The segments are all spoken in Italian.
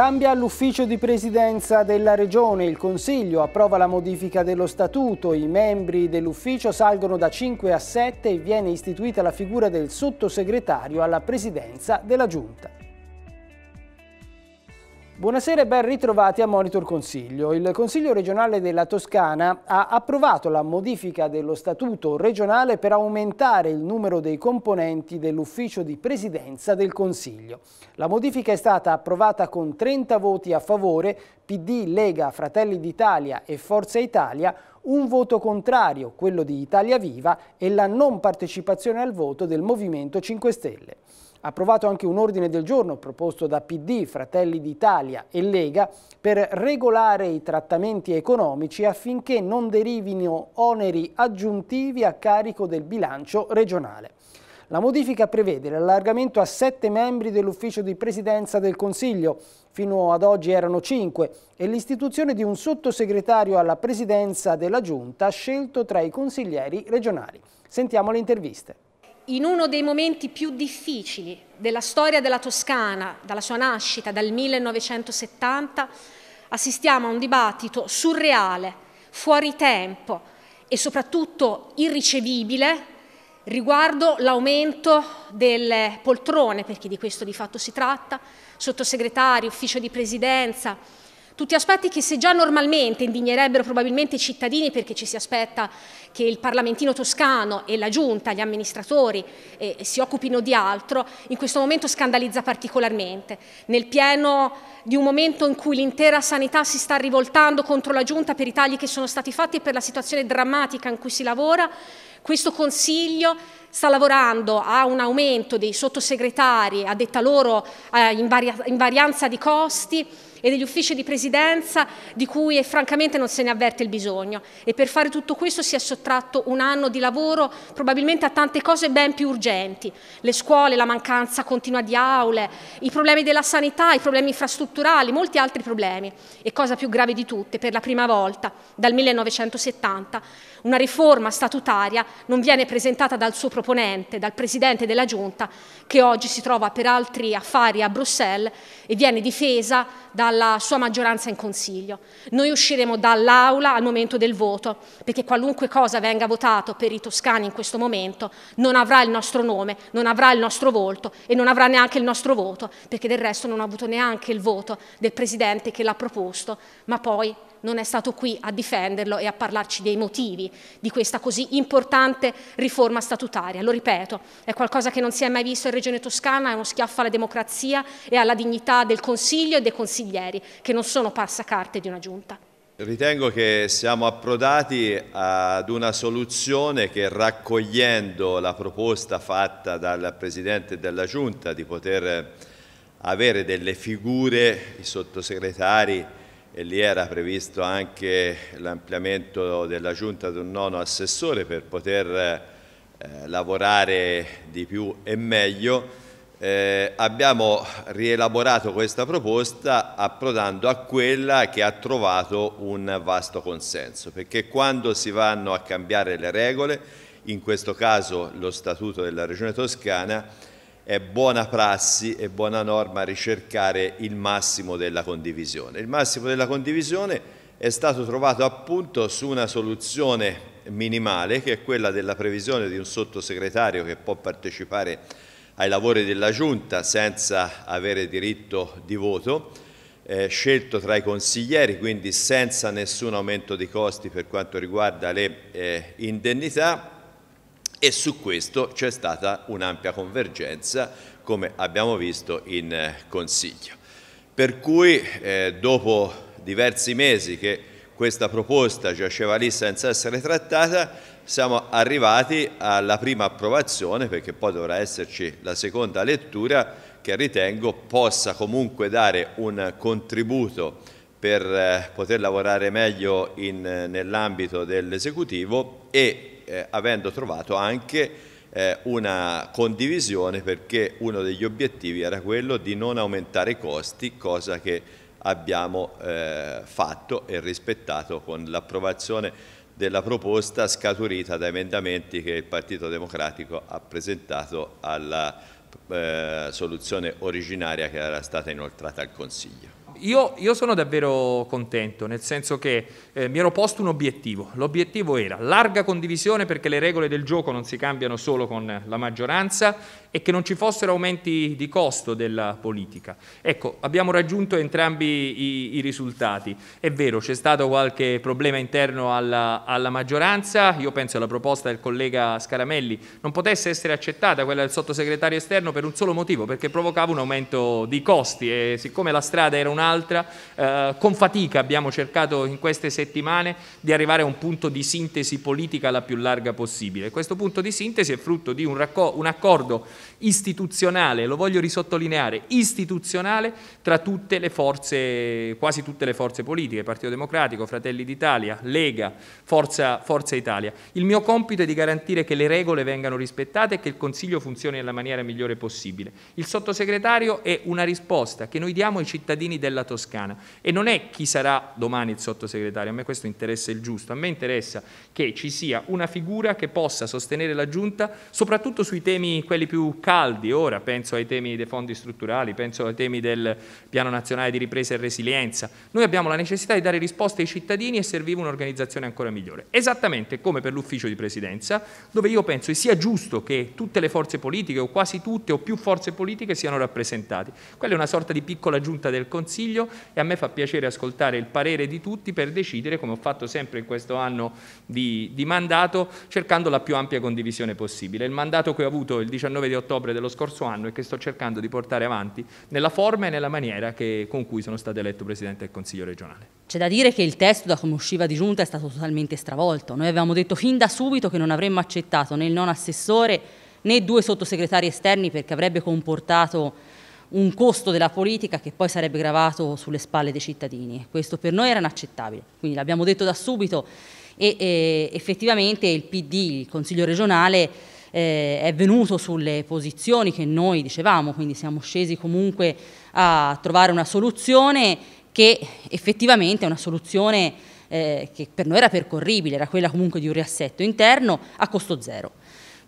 Cambia l'ufficio di presidenza della Regione, il Consiglio approva la modifica dello statuto, i membri dell'ufficio salgono da 5 a 7 e viene istituita la figura del sottosegretario alla presidenza della Giunta. Buonasera e ben ritrovati a Monitor Consiglio. Il Consiglio regionale della Toscana ha approvato la modifica dello statuto regionale per aumentare il numero dei componenti dell'ufficio di presidenza del Consiglio. La modifica è stata approvata con 30 voti a favore, PD, Lega, Fratelli d'Italia e Forza Italia, un voto contrario, quello di Italia Viva, e la non partecipazione al voto del Movimento 5 Stelle approvato anche un ordine del giorno proposto da PD, Fratelli d'Italia e Lega per regolare i trattamenti economici affinché non derivino oneri aggiuntivi a carico del bilancio regionale. La modifica prevede l'allargamento a sette membri dell'ufficio di presidenza del Consiglio, fino ad oggi erano cinque, e l'istituzione di un sottosegretario alla presidenza della Giunta scelto tra i consiglieri regionali. Sentiamo le interviste in uno dei momenti più difficili della storia della Toscana, dalla sua nascita dal 1970, assistiamo a un dibattito surreale, fuori tempo e soprattutto irricevibile riguardo l'aumento delle poltrone, perché di questo di fatto si tratta, sottosegretari, ufficio di presidenza, tutti aspetti che se già normalmente indignerebbero probabilmente i cittadini perché ci si aspetta che il parlamentino toscano e la giunta, gli amministratori eh, si occupino di altro, in questo momento scandalizza particolarmente. Nel pieno di un momento in cui l'intera sanità si sta rivoltando contro la giunta per i tagli che sono stati fatti e per la situazione drammatica in cui si lavora, questo Consiglio sta lavorando a un aumento dei sottosegretari, a detta loro eh, in, di costi, e degli uffici di presidenza di cui francamente non se ne avverte il bisogno e per fare tutto questo si è sottratto un anno di lavoro probabilmente a tante cose ben più urgenti, le scuole, la mancanza continua di aule, i problemi della sanità, i problemi infrastrutturali, molti altri problemi e cosa più grave di tutte, per la prima volta dal 1970 una riforma statutaria non viene presentata dal suo proponente, dal Presidente della Giunta che oggi si trova per altri affari a Bruxelles e viene difesa da dalla sua maggioranza in Consiglio. Noi usciremo dall'Aula al momento del voto, perché qualunque cosa venga votato per i toscani in questo momento non avrà il nostro nome, non avrà il nostro volto e non avrà neanche il nostro voto, perché del resto non ha avuto neanche il voto del Presidente che l'ha proposto, ma poi non è stato qui a difenderlo e a parlarci dei motivi di questa così importante riforma statutaria. Lo ripeto, è qualcosa che non si è mai visto in Regione Toscana, è uno schiaffo alla democrazia e alla dignità del Consiglio e dei consiglieri, che non sono passacarte di una giunta. Ritengo che siamo approdati ad una soluzione che raccogliendo la proposta fatta dal Presidente della Giunta di poter avere delle figure, i sottosegretari e lì era previsto anche l'ampliamento della giunta di un nono assessore per poter eh, lavorare di più e meglio. Eh, abbiamo rielaborato questa proposta approdando a quella che ha trovato un vasto consenso, perché quando si vanno a cambiare le regole, in questo caso lo Statuto della Regione Toscana, è buona prassi e buona norma ricercare il massimo della condivisione. Il massimo della condivisione è stato trovato appunto su una soluzione minimale che è quella della previsione di un sottosegretario che può partecipare ai lavori della Giunta senza avere diritto di voto, eh, scelto tra i consiglieri, quindi senza nessun aumento di costi per quanto riguarda le eh, indennità e su questo c'è stata un'ampia convergenza come abbiamo visto in eh, Consiglio. Per cui eh, dopo diversi mesi che questa proposta giaceva lì senza essere trattata siamo arrivati alla prima approvazione perché poi dovrà esserci la seconda lettura che ritengo possa comunque dare un contributo per eh, poter lavorare meglio eh, nell'ambito dell'esecutivo e eh, avendo trovato anche eh, una condivisione perché uno degli obiettivi era quello di non aumentare i costi, cosa che abbiamo eh, fatto e rispettato con l'approvazione della proposta scaturita da emendamenti che il Partito Democratico ha presentato alla eh, soluzione originaria che era stata inoltrata al Consiglio io, io, sono davvero contento, nel senso che eh, mi ero posto un obiettivo. L'obiettivo era larga condivisione perché le regole del gioco non si cambiano solo con la maggioranza e che non ci fossero aumenti di costo della politica. Ecco, abbiamo raggiunto entrambi i, i risultati. È vero, c'è stato qualche problema interno alla, alla, maggioranza, io penso alla proposta del collega Scaramelli non potesse essere accettata quella del sottosegretario esterno per un solo motivo, perché provocava un aumento di costi e siccome la strada era un'altra, eh, con fatica abbiamo cercato in queste settimane di arrivare a un punto di sintesi politica la più larga possibile. Questo punto di sintesi è frutto di un, un accordo istituzionale, lo voglio risottolineare, istituzionale tra tutte le forze, quasi tutte le forze politiche, Partito Democratico, Fratelli d'Italia, Lega, Forza, Forza Italia. Il mio compito è di garantire che le regole vengano rispettate e che il Consiglio funzioni nella maniera migliore possibile. Il sottosegretario è una risposta che noi diamo ai cittadini della Toscana e non è chi sarà domani il sottosegretario, a me questo interessa il giusto, a me interessa che ci sia una figura che possa sostenere la Giunta soprattutto sui temi quelli più caldi ora, penso ai temi dei fondi strutturali, penso ai temi del Piano Nazionale di Ripresa e Resilienza, noi abbiamo la necessità di dare risposte ai cittadini e serviva un'organizzazione ancora migliore, esattamente come per l'ufficio di presidenza, dove io penso sia giusto che tutte le forze politiche o quasi tutte o più forze politiche siano rappresentate. Quella è una sorta di piccola giunta del Consiglio e a me fa piacere ascoltare il parere di tutti per decidere, come ho fatto sempre in questo anno di, di mandato, cercando la più ampia condivisione possibile. Il mandato che ho avuto il 19 di ottobre dello scorso anno e che sto cercando di portare avanti nella forma e nella maniera che, con cui sono stato eletto Presidente del Consiglio regionale. C'è da dire che il testo da come usciva di giunta è stato totalmente stravolto. Noi avevamo detto fin da subito che non avremmo accettato né il non assessore né due sottosegretari esterni perché avrebbe comportato un costo della politica che poi sarebbe gravato sulle spalle dei cittadini. Questo per noi era inaccettabile, quindi l'abbiamo detto da subito e, e eh, effettivamente il PD, il Consiglio regionale, eh, è venuto sulle posizioni che noi dicevamo, quindi siamo scesi comunque a trovare una soluzione che effettivamente è una soluzione eh, che per noi era percorribile, era quella comunque di un riassetto interno a costo zero.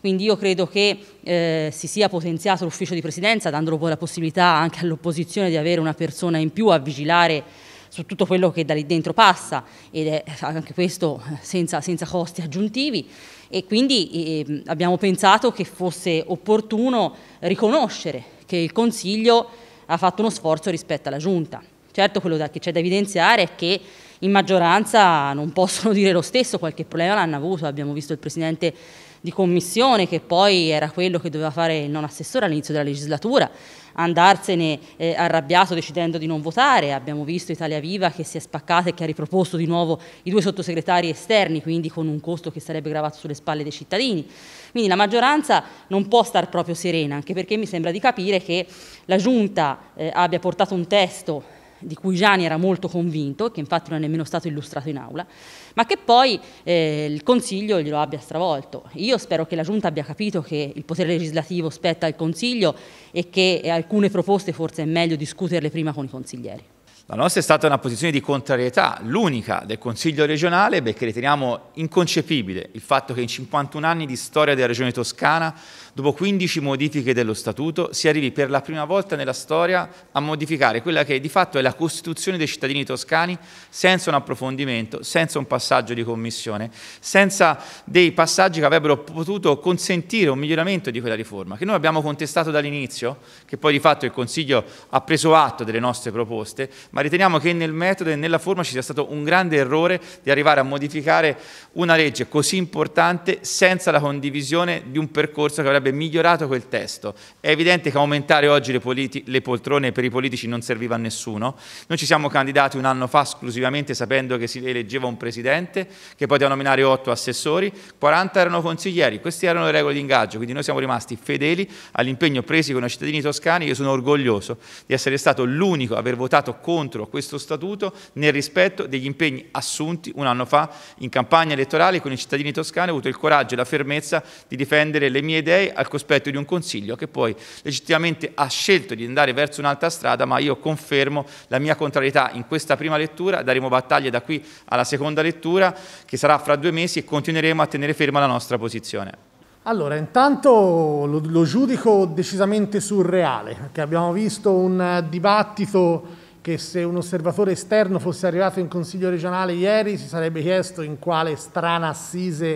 Quindi io credo che eh, si sia potenziato l'ufficio di presidenza, dando poi la possibilità anche all'opposizione di avere una persona in più a vigilare su tutto quello che da lì dentro passa ed è eh, anche questo eh, senza, senza costi aggiuntivi e quindi eh, abbiamo pensato che fosse opportuno riconoscere che il Consiglio ha fatto uno sforzo rispetto alla Giunta. Certo quello da, che c'è da evidenziare è che in maggioranza non possono dire lo stesso, qualche problema l'hanno avuto, abbiamo visto il Presidente di commissione che poi era quello che doveva fare il non assessore all'inizio della legislatura, andarsene eh, arrabbiato decidendo di non votare, abbiamo visto Italia Viva che si è spaccata e che ha riproposto di nuovo i due sottosegretari esterni, quindi con un costo che sarebbe gravato sulle spalle dei cittadini. Quindi la maggioranza non può star proprio serena, anche perché mi sembra di capire che la Giunta eh, abbia portato un testo di cui Gianni era molto convinto, che infatti non è nemmeno stato illustrato in aula, ma che poi eh, il Consiglio glielo abbia stravolto. Io spero che la Giunta abbia capito che il potere legislativo spetta al Consiglio e che alcune proposte forse è meglio discuterle prima con i consiglieri. La nostra è stata una posizione di contrarietà, l'unica del Consiglio regionale, perché riteniamo inconcepibile il fatto che in 51 anni di storia della Regione Toscana dopo 15 modifiche dello Statuto, si arrivi per la prima volta nella storia a modificare quella che di fatto è la Costituzione dei cittadini toscani senza un approfondimento, senza un passaggio di commissione, senza dei passaggi che avrebbero potuto consentire un miglioramento di quella riforma, che noi abbiamo contestato dall'inizio, che poi di fatto il Consiglio ha preso atto delle nostre proposte, ma riteniamo che nel metodo e nella forma ci sia stato un grande errore di arrivare a modificare una legge così importante senza la condivisione di un percorso che avrebbe andrebbe migliorato quel testo. È evidente che aumentare oggi le, le, poltrone per i politici non serviva a nessuno. Noi ci siamo candidati un anno fa esclusivamente sapendo che si eleggeva un presidente, che poteva nominare otto assessori, 40 erano consiglieri, queste erano le regole di ingaggio, quindi noi siamo rimasti fedeli all'impegno presi con i cittadini toscani. Io sono orgoglioso di essere stato l'unico a aver votato contro questo statuto nel rispetto degli impegni assunti un anno fa in campagna elettorale con i cittadini toscani. Ho avuto il coraggio e la fermezza di difendere le mie idee al cospetto di un Consiglio che poi legittimamente ha scelto di andare verso un'altra strada, ma io confermo la mia contrarietà in questa prima lettura, daremo battaglia da qui alla seconda lettura, che sarà fra due mesi, e continueremo a tenere ferma la nostra posizione. Allora, intanto lo, lo giudico decisamente surreale, perché abbiamo visto un dibattito che se un osservatore esterno fosse arrivato in Consiglio regionale ieri si sarebbe chiesto in quale strana assise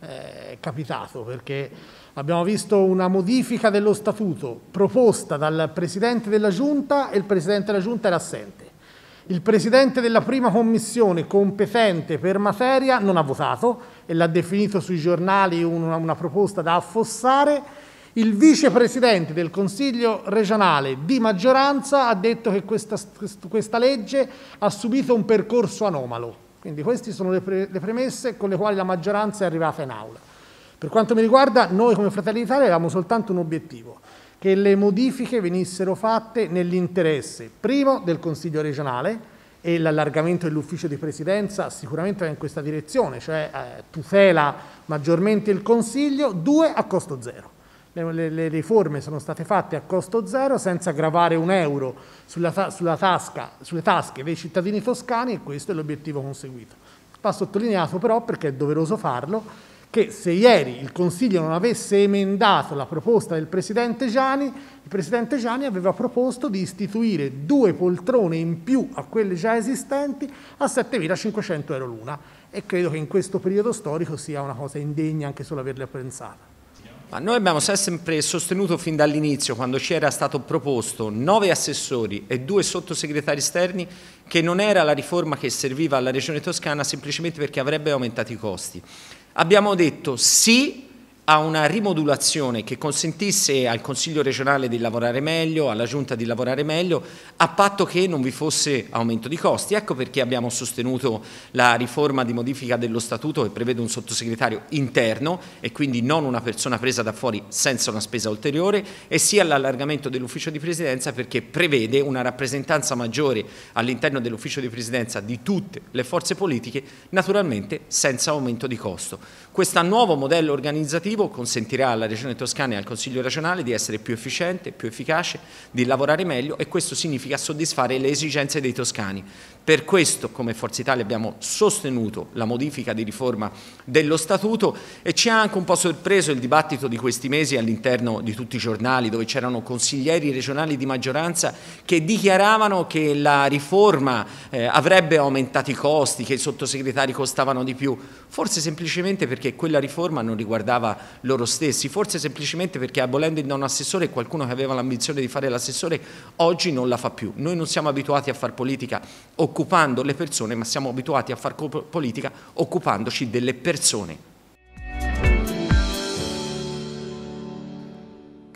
eh, è capitato, perché Abbiamo visto una modifica dello statuto proposta dal Presidente della Giunta e il Presidente della Giunta era assente. Il Presidente della prima commissione competente per materia non ha votato e l'ha definito sui giornali una, una proposta da affossare. Il vicepresidente del Consiglio regionale di maggioranza ha detto che questa, questa legge ha subito un percorso anomalo. Quindi queste sono le, pre le premesse con le quali la maggioranza è arrivata in aula. Per quanto mi riguarda, noi come Fratelli d'Italia avevamo soltanto un obiettivo, che le modifiche venissero fatte nell'interesse, primo, del Consiglio regionale, e l'allargamento dell'ufficio di presidenza sicuramente va in questa direzione, cioè eh, tutela maggiormente il Consiglio, due a costo zero. Le, le, le, riforme sono state fatte a costo zero senza gravare un euro sulla, sulla tasca, sulle tasche dei cittadini toscani e questo è l'obiettivo conseguito. Va sottolineato però perché è doveroso farlo che se ieri il Consiglio non avesse emendato la proposta del Presidente Gianni, il Presidente Gianni aveva proposto di istituire due poltrone in più a quelle già esistenti a 7.500 euro l'una e credo che in questo periodo storico sia una cosa indegna anche solo averle pensata. Ma noi abbiamo sempre sostenuto fin dall'inizio, quando ci era stato proposto nove assessori e due sottosegretari esterni, che non era la riforma che serviva alla Regione Toscana semplicemente perché avrebbe aumentato i costi abbiamo detto sì a una rimodulazione che consentisse al Consiglio regionale di lavorare meglio, alla Giunta di lavorare meglio, a patto che non vi fosse aumento di costi. Ecco perché abbiamo sostenuto la riforma di modifica dello Statuto che prevede un sottosegretario interno e quindi non una persona presa da fuori senza una spesa ulteriore e sia l'allargamento dell'ufficio di presidenza perché prevede una rappresentanza maggiore all'interno dell'ufficio di presidenza di tutte le forze politiche, naturalmente senza aumento di costo. Questo nuovo modello organizzativo legislativo consentirà alla Regione Toscana e al Consiglio regionale di essere più efficiente, più efficace, di lavorare meglio e questo significa soddisfare le esigenze dei toscani. Per questo come Forza Italia abbiamo sostenuto la modifica di riforma dello Statuto e ci ha anche un po' sorpreso il dibattito di questi mesi all'interno di tutti i giornali dove c'erano consiglieri regionali di maggioranza che dichiaravano che la riforma eh, avrebbe aumentato i costi, che i sottosegretari costavano di più forse semplicemente perché quella riforma non riguardava loro stessi, forse semplicemente perché abolendo il non assessore qualcuno che aveva l'ambizione di fare l'assessore oggi non la fa più. Noi non siamo abituati a far politica occupando le persone, ma siamo abituati a far politica occupandoci delle persone.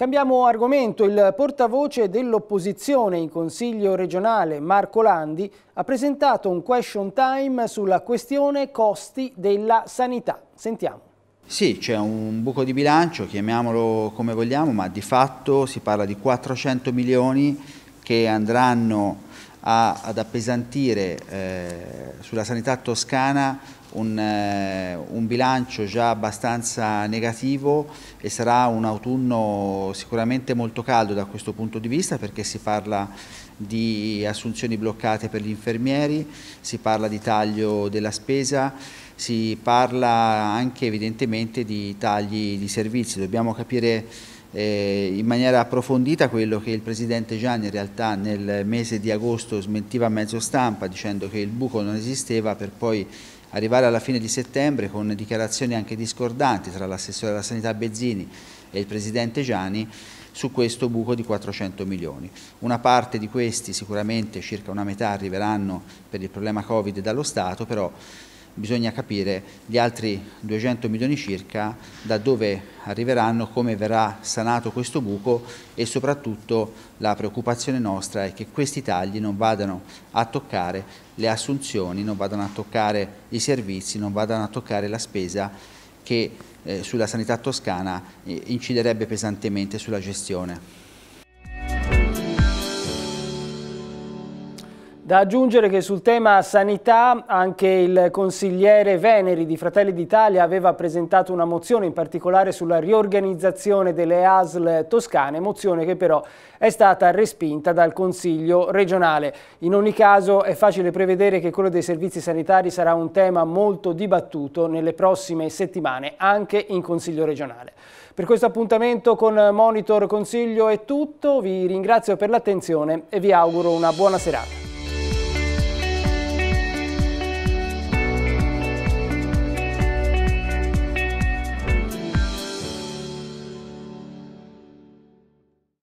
Cambiamo argomento. Il portavoce dell'opposizione in Consiglio regionale, Marco Landi, ha presentato un question time sulla questione costi della sanità. Sentiamo. Sì, c'è un buco di bilancio, chiamiamolo come vogliamo, ma di fatto si parla di 400 milioni che andranno a, ad appesantire eh, sulla sanità toscana un, eh, un, bilancio già abbastanza negativo e sarà un autunno sicuramente molto caldo da questo punto di vista perché si parla di assunzioni bloccate per gli infermieri, si parla di taglio della spesa, si parla anche evidentemente di tagli di servizi. Dobbiamo capire eh, in maniera approfondita quello che il Presidente Gianni in realtà nel mese di agosto smentiva a mezzo stampa dicendo che il buco non esisteva per poi arrivare alla fine di settembre con dichiarazioni anche discordanti tra l'assessore della sanità Bezzini e il Presidente Gianni su questo buco di 400 milioni. Una parte di questi, sicuramente circa una metà, arriveranno per il problema Covid dallo Stato, però bisogna capire gli altri 200 milioni circa da dove arriveranno, come verrà sanato questo buco e soprattutto la preoccupazione nostra è che questi tagli non vadano a toccare le assunzioni, non vadano a toccare i servizi, non vadano a toccare la spesa che eh, sulla sanità toscana eh, inciderebbe pesantemente sulla gestione. Da aggiungere che sul tema sanità anche il consigliere Veneri di Fratelli d'Italia aveva presentato una mozione in particolare sulla riorganizzazione delle ASL toscane, mozione che però è stata respinta dal Consiglio regionale. In ogni caso è facile prevedere che quello dei servizi sanitari sarà un tema molto dibattuto nelle prossime settimane anche in Consiglio regionale. Per questo appuntamento con Monitor Consiglio è tutto, vi ringrazio per l'attenzione e vi auguro una buona serata.